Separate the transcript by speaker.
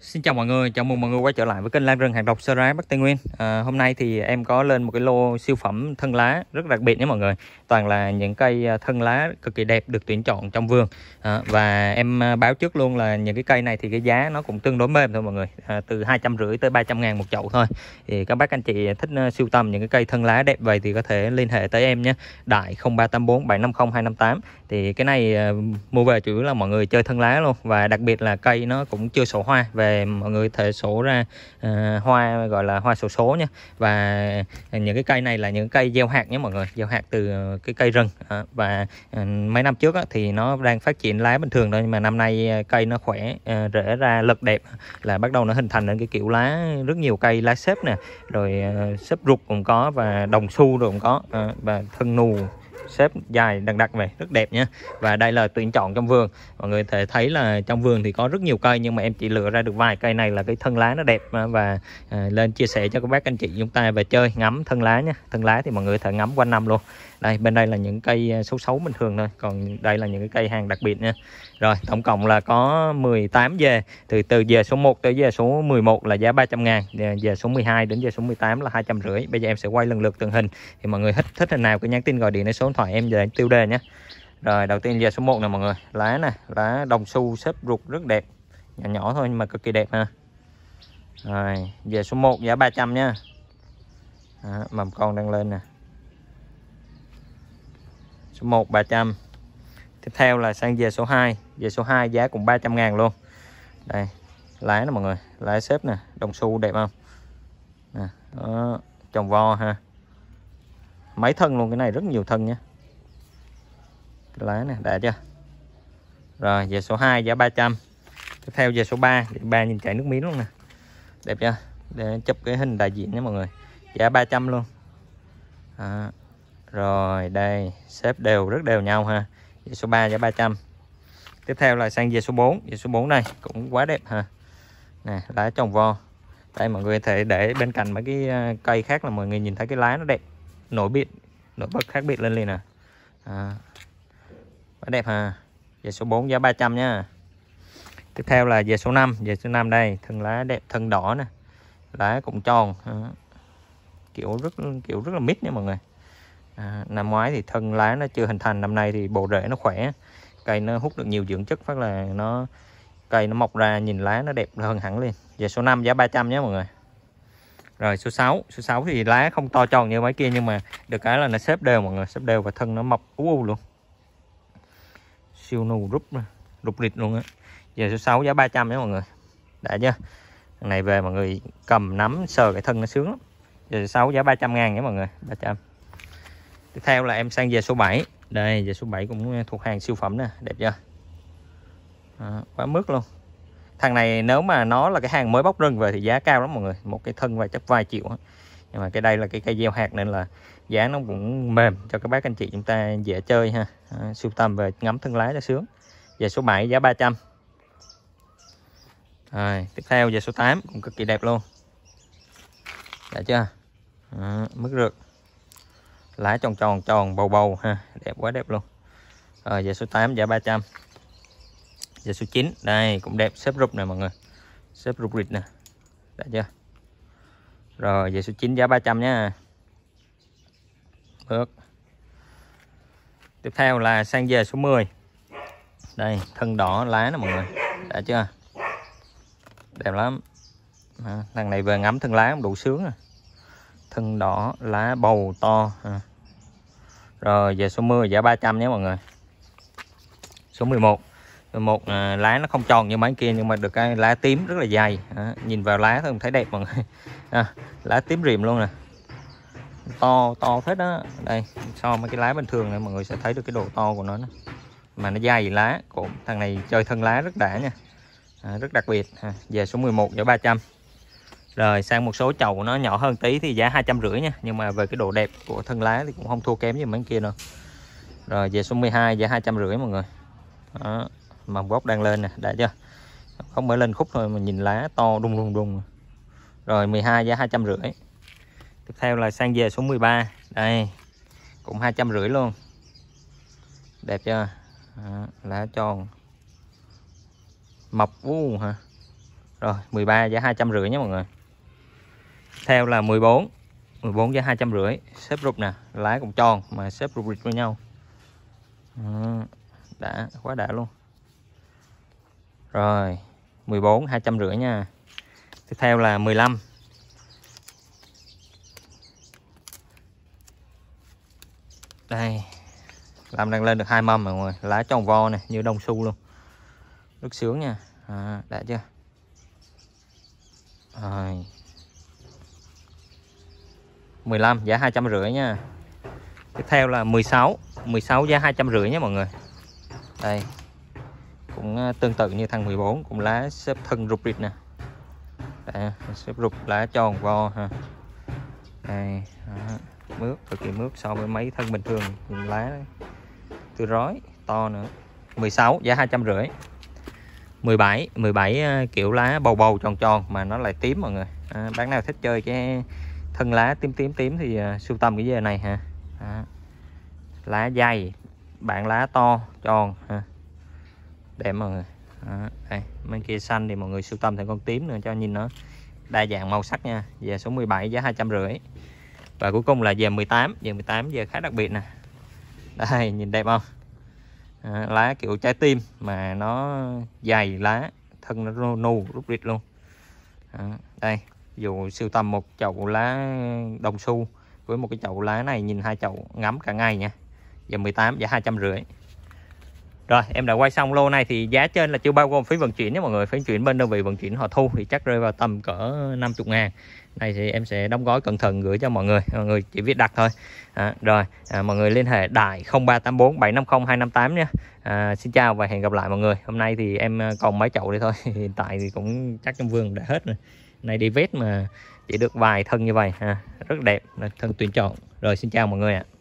Speaker 1: Xin chào mọi người, chào mừng mọi người quay trở lại với kênh lan rừng hàng độc sơ rái Bắc Tây Nguyên à, Hôm nay thì em có lên một cái lô siêu phẩm thân lá rất đặc biệt nha mọi người Toàn là những cây à, thân lá cực kỳ đẹp được tuyển chọn trong vườn à, Và em à, báo trước luôn là những cái cây này thì cái giá nó cũng tương đối mềm thôi mọi người à, Từ 250 tới 300 ngàn một chậu thôi Thì các bác anh chị thích à, siêu tầm những cái cây thân lá đẹp vậy thì có thể liên hệ tới em nhé Đại 0384 750 258 thì cái này ờ, mua về chủ yếu là mọi người chơi thân lá luôn và đặc biệt là cây nó cũng chưa sổ hoa về mọi người thể sổ ra uh, hoa gọi là hoa sổ số nha và những cái cây này là những cây gieo hạt nhé mọi người gieo hạt từ ờ, cái cây rừng à, và mấy năm trước á, thì nó đang phát triển lá bình thường thôi nhưng mà năm nay cây nó khỏe uh, rễ ra lật đẹp là bắt đầu nó hình thành lên cái kiểu lá rất nhiều cây lá xếp nè rồi uh, xếp ruột cũng có và đồng xu rồi cũng có à, và thân nù xếp dài đằng đặc về rất đẹp nha và đây là tuyển chọn trong vườn mọi người thể thấy là trong vườn thì có rất nhiều cây nhưng mà em chỉ lựa ra được vài cây này là cái thân lá nó đẹp à, và à, lên chia sẻ cho các bác anh chị chúng ta về chơi ngắm thân lá nha thân lá thì mọi người thể ngắm quanh năm luôn đây bên đây là những cây à, xấu xấu bình thường thôi còn đây là những cái cây hàng đặc biệt nha rồi tổng cộng là có 18 về từ từ về số 1 tới về số 11 là giá 300 ngàn về số 12 đến về số 18 là 250 bây giờ em sẽ quay lần lượt từng hình thì mọi người thích thích hình nào cứ nhắn tin gọi điện đến số thoại em về tiêu đề nhé rồi đầu tiên về số 1 nè mọi người lá nè lá đồng xu xếp ruột rất đẹp nhỏ nhỏ thôi nhưng mà cực kỳ đẹp ha rồi về số 1 giá 300 nha Đó, mầm con đang lên nè số 1 300 tiếp theo là sang về số 2 về số 2 giá cũng 300 ngàn luôn đây lá nè mọi người lá xếp nè đồng xu đẹp không nè Đó, trồng vo ha mấy thân luôn cái này rất nhiều thân nha cái lá này đẹp chưa rồi về số 2 giá 300 tiếp theo về số 3 ba nhìn chảy nước miếng luôn nè đẹp chưa để chụp cái hình đại diện nha mọi người giá 300 luôn à, rồi đây xếp đều rất đều nhau ha về số 3 giá 300 tiếp theo là sang về số 4 về số 4 này cũng quá đẹp ha nè lá trồng vo đây mọi người thể để bên cạnh mấy cái ờ, cây khác là mọi người nhìn thấy cái lá nó đẹp nổi biệt nổi bật khác biệt lên liền à, à. Quá đẹp à dây số 4 giá 300 nha tiếp theo là dây số 5 dây số 5 đây thân lá đẹp thân đỏ nè lá cũng tròn à. kiểu rất kiểu rất là mít nha mọi người à, năm ngoái thì thân lá nó chưa hình thành năm nay thì bộ rễ nó khỏe cây nó hút được nhiều dưỡng chất phát là nó cây nó mọc ra nhìn lá nó đẹp hơn hẳn lên dây số 5 giá 300 nhé mọi người rồi số 6, số 6 thì lá không to tròn như mấy kia nhưng mà được cái là nó xếp đều mọi người, xếp đều và thân nó mập ú u luôn. Siêu nù rúp rụp rịt luôn á. Giờ số 6 giá 300 nha mọi người. Đã chưa? Cái này về mọi người cầm nắm sờ cái thân nó sướng lắm. Giờ số 6 giá 300 ngàn nha mọi người, 300. Tiếp theo là em sang về số 7. Đây, về số 7 cũng thuộc hàng siêu phẩm nè, đẹp chưa? À, quá mức luôn thằng này nếu mà nó là cái hàng mới bóc rừng về thì giá cao lắm mọi người một cái thân vài chắc vài triệu nhưng mà cái đây là cái cây gieo hạt nên là giá nó cũng mềm cho các bác anh chị chúng ta dễ chơi ha à, sưu tầm về ngắm thân lá cho sướng về số 7 giá 300 rồi tiếp theo về số 8 cũng cực kỳ đẹp luôn đã chưa à, mức rượt lá tròn tròn tròn bầu bầu ha đẹp quá đẹp luôn rồi về số 8 giá 300 Giờ số 9 Đây cũng đẹp xếp rụp này mọi người Xếp rụp rịt nè Đã chưa Rồi giờ số 9 giá 300 nha Bước Tiếp theo là sang về số 10 Đây thân đỏ lá nè mọi người Đã chưa Đẹp lắm à, Thằng này về ngắm thân lá cũng đủ sướng à. Thân đỏ lá bầu to à. Rồi về số 10 giá 300 nhé mọi người Số 11 một à, lá nó không tròn như mấy kia nhưng mà được cái lá tím rất là dày à, nhìn vào lá thôi thấy đẹp mà à, lá tím rìm luôn nè to to hết đó đây so với cái lá bình thường này mọi người sẽ thấy được cái độ to của nó, nó. mà nó dày lá của thằng này chơi thân lá rất đã nha à, rất đặc biệt à, về số 11 giá 300 rồi sang một số chậu nó nhỏ hơn tí thì giá hai trăm rưỡi nha nhưng mà về cái độ đẹp của thân lá thì cũng không thua kém gì mấy kia đâu rồi về số 12 giá hai trăm rưỡi mọi người đó mầm gốc đang lên nè đã chưa không mới lên khúc thôi mà nhìn lá to đùng đùng đung rồi 12 giá hai trăm rưỡi tiếp theo là sang về số 13 đây cũng hai trăm rưỡi luôn đẹp chưa à, lá tròn mập u hả rồi 13 giá hai trăm rưỡi nhé mọi người theo là 14 14 giá hai trăm rưỡi xếp rụp nè lá cũng tròn mà xếp rụp rịch với nhau à, đã quá đã luôn rồi, 14 250 nha. Tiếp theo là 15. Đây. Làm đang lên được hai mâm rồi mọi người, lá tròn vo này như đông xu luôn. Rất sướng nha. À, đã chưa? Rồi. 15 giá 250 nha. Tiếp theo là 16, 16 giá 250 nha mọi người. Đây, cũng ờ, tương tự như thằng 14 cũng lá xếp thân rụp rịt nè Đấy, xếp rụp lá tròn vo ha Đây, mướt cực kỳ mướt so với mấy thân bình thường lá tươi rói to nữa 16 giá 250 17 17 kiểu lá bầu bầu tròn tròn mà nó lại tím mọi người à, bán nào thích chơi cái thân lá tím tím tím thì uh, sưu tầm cái dây này ha à, lá dày bạn lá to tròn ha đẹp mọi người đó, đây bên kia xanh thì mọi người sưu tầm thêm con tím nữa cho nhìn nó đa dạng màu sắc nha về số 17 giá hai trăm rưỡi và cuối cùng là về 18 về 18 giờ khá đặc biệt nè đây nhìn đẹp không à, lá kiểu trái tim mà nó dày lá thân nó nù rút rít luôn à, đây dù siêu tầm một chậu lá đồng xu với một cái chậu lá này nhìn hai chậu ngắm cả ngày nha giờ 18 giá hai trăm rưỡi rồi em đã quay xong lô này thì giá trên là chưa bao gồm phí vận chuyển nha mọi người Phí vận chuyển bên đơn vị vận chuyển họ thu thì chắc rơi vào tầm cỡ 50 ngàn Này thì em sẽ đóng gói cẩn thận gửi cho mọi người Mọi người chỉ viết đặt thôi à, Rồi à, mọi người liên hệ đại 0384 750 258 nha à, Xin chào và hẹn gặp lại mọi người Hôm nay thì em à, còn mấy chậu đi thôi Hiện tại thì cũng chắc trong vườn đã hết rồi Này đi vết mà chỉ được vài thân như vậy à, Rất đẹp thân tuyển chọn Rồi xin chào mọi người ạ à.